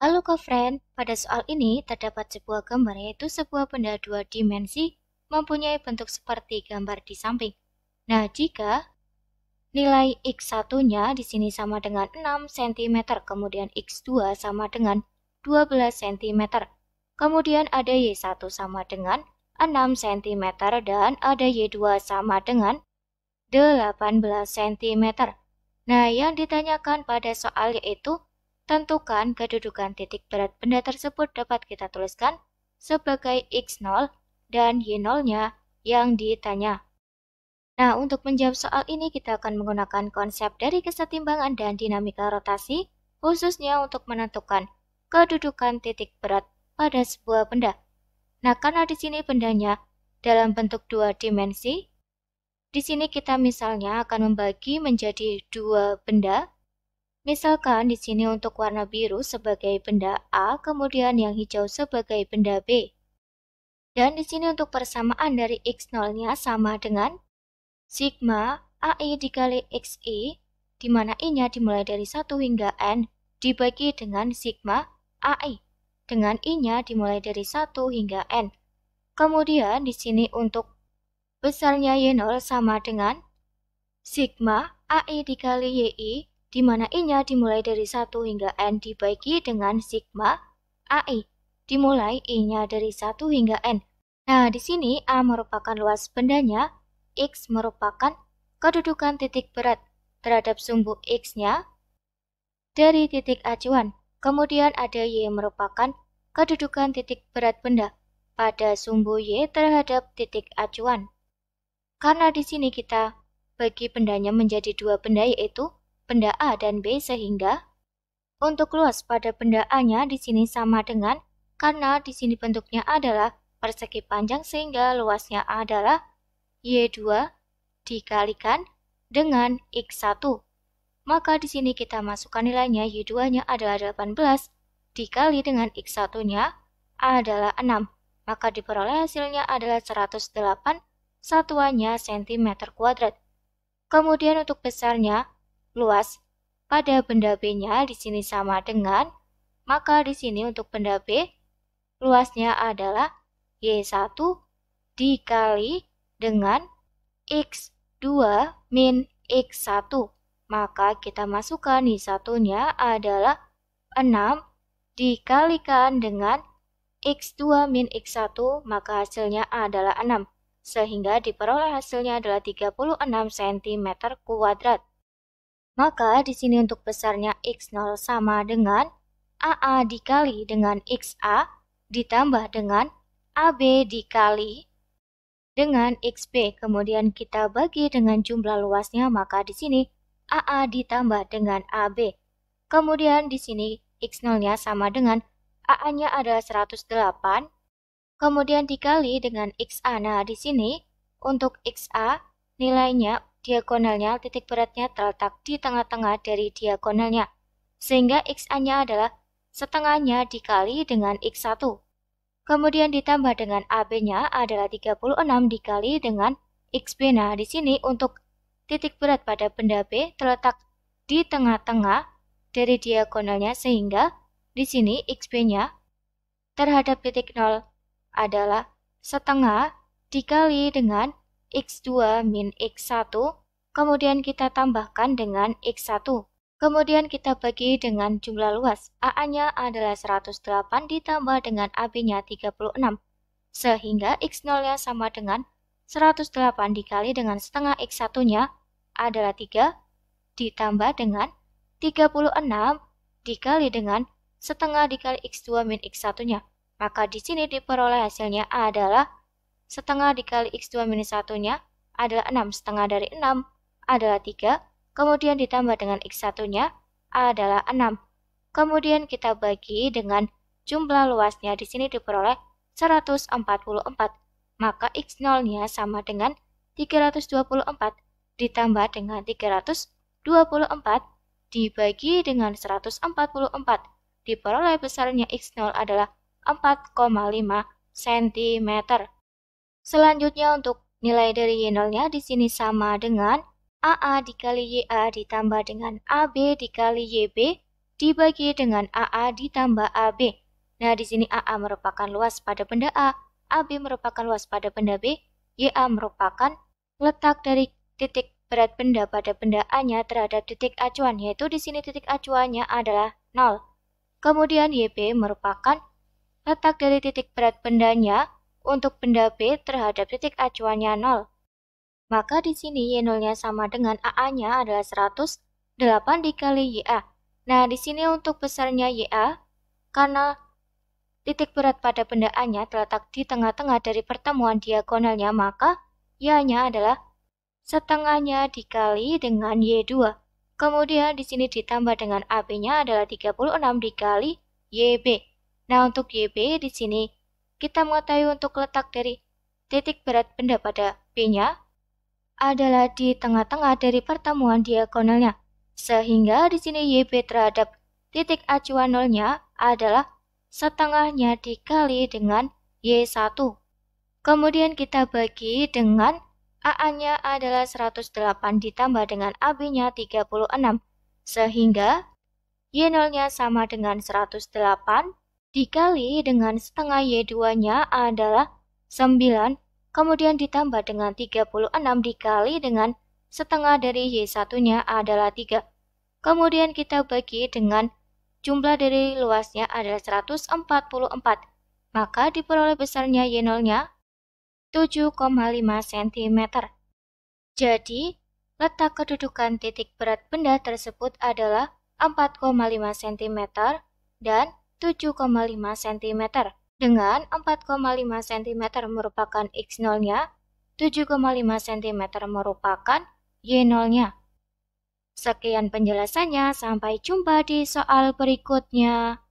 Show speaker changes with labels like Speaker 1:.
Speaker 1: Lalu ke friend pada soal ini terdapat sebuah gambar yaitu sebuah benda dua dimensi mempunyai bentuk seperti gambar di samping. Nah, jika nilai X1-nya di sini sama dengan 6 cm, kemudian X2 sama dengan 12 cm, kemudian ada Y1 sama dengan 6 cm, dan ada Y2 sama dengan 18 cm. Nah, yang ditanyakan pada soal yaitu Tentukan kedudukan titik berat benda tersebut dapat kita tuliskan sebagai X0 dan Y0-nya yang ditanya. Nah, untuk menjawab soal ini kita akan menggunakan konsep dari kesetimbangan dan dinamika rotasi, khususnya untuk menentukan kedudukan titik berat pada sebuah benda. Nah, karena di sini bendanya dalam bentuk dua dimensi, di sini kita misalnya akan membagi menjadi dua benda Misalkan di sini untuk warna biru sebagai benda A, kemudian yang hijau sebagai benda B. Dan di sini untuk persamaan dari X0-nya sama dengan sigma AI dikali XI, di mana I-nya dimulai dari 1 hingga N, dibagi dengan sigma AI, dengan I-nya dimulai dari 1 hingga N. Kemudian di sini untuk besarnya Y0 sama dengan sigma AI dikali YI di mana I-nya dimulai dari 1 hingga N dibagi dengan sigma AI, dimulai I-nya dari 1 hingga N. Nah, di sini A merupakan luas bendanya, X merupakan kedudukan titik berat terhadap sumbu X-nya dari titik acuan. Kemudian ada Y merupakan kedudukan titik berat benda pada sumbu Y terhadap titik acuan. Karena di sini kita bagi bendanya menjadi dua benda yaitu benda A dan B sehingga untuk luas pada benda A-nya di sini sama dengan karena di sini bentuknya adalah persegi panjang sehingga luasnya adalah Y2 dikalikan dengan X1. Maka di sini kita masukkan nilainya Y2-nya adalah 18 dikali dengan X1-nya adalah 6. Maka diperoleh hasilnya adalah 108 satuannya cm kuadrat. Kemudian untuk besarnya, luas pada benda B-nya di sini sama dengan, maka di sini untuk benda B, luasnya adalah Y1 dikali dengan X2 min X1. Maka kita masukkan y satunya adalah 6 dikalikan dengan X2 min X1, maka hasilnya adalah 6. Sehingga diperoleh hasilnya adalah 36 cm kuadrat. Maka di sini untuk besarnya X0 sama dengan AA dikali dengan XA ditambah dengan AB dikali dengan XB. Kemudian kita bagi dengan jumlah luasnya, maka di sini AA ditambah dengan AB. Kemudian di sini X0-nya sama dengan AA-nya ada 108, kemudian dikali dengan XA. Nah, di sini untuk XA nilainya diagonalnya titik beratnya terletak di tengah-tengah dari diagonalnya, sehingga XA-nya adalah setengahnya dikali dengan X1. Kemudian ditambah dengan AB-nya adalah 36 dikali dengan XB. Nah, di sini untuk titik berat pada benda B terletak di tengah-tengah dari diagonalnya sehingga di sini XB-nya terhadap titik 0 adalah setengah dikali dengan X2 min X1, kemudian kita tambahkan dengan X1. Kemudian kita bagi dengan jumlah luas. AA-nya adalah 108 ditambah dengan AB-nya 36. Sehingga X0-nya sama dengan 108 dikali dengan setengah X1-nya adalah 3 ditambah dengan 36 dikali dengan setengah dikali X2 min X1-nya. Maka di sini diperoleh hasilnya adalah setengah dikali x2 minus satunya adalah 6 setengah dari 6 adalah 3, kemudian ditambah dengan x1-nya adalah 6. Kemudian kita bagi dengan jumlah luasnya di sini diperoleh 144, maka x0-nya sama dengan 324 ditambah dengan 324 dibagi dengan 144 diperoleh besarnya x0 adalah 4,5 cm. Selanjutnya untuk nilai dari Y0-nya di sini sama dengan AA dikali YA ditambah dengan AB dikali YB dibagi dengan AA ditambah AB. Nah, di sini AA merupakan luas pada benda A, AB merupakan luas pada benda B, YA merupakan letak dari titik berat benda pada benda A-nya terhadap titik acuan, yaitu di sini titik acuannya adalah 0. Kemudian YB merupakan letak dari titik berat bendanya untuk benda B terhadap titik acuannya 0. Maka di sini Y0-nya sama dengan AA-nya adalah 100, 8 dikali YA. Nah, di sini untuk besarnya YA, karena titik berat pada benda A-nya terletak di tengah-tengah dari pertemuan diagonalnya, maka ya nya adalah setengahnya dikali dengan Y2. Kemudian di sini ditambah dengan AB-nya adalah 36 dikali YB. Nah, untuk YB di sini kita mengetahui untuk letak dari titik berat benda pada P-nya adalah di tengah-tengah dari pertemuan diagonalnya. Sehingga di sini YB terhadap titik acuan nolnya adalah setengahnya dikali dengan Y1. Kemudian kita bagi dengan AA-nya adalah 108 ditambah dengan AB-nya 36. Sehingga Y0-nya sama dengan 108 dikali dengan setengah Y2-nya adalah 9, kemudian ditambah dengan 36 dikali dengan setengah dari Y1-nya adalah 3. Kemudian kita bagi dengan jumlah dari luasnya adalah 144, maka diperoleh besarnya Y0-nya 7,5 cm. Jadi, letak kedudukan titik berat benda tersebut adalah 4,5 cm dan 7,5 cm, dengan 4,5 cm merupakan X0-nya, 7,5 cm merupakan Y0-nya. Sekian penjelasannya, sampai jumpa di soal berikutnya.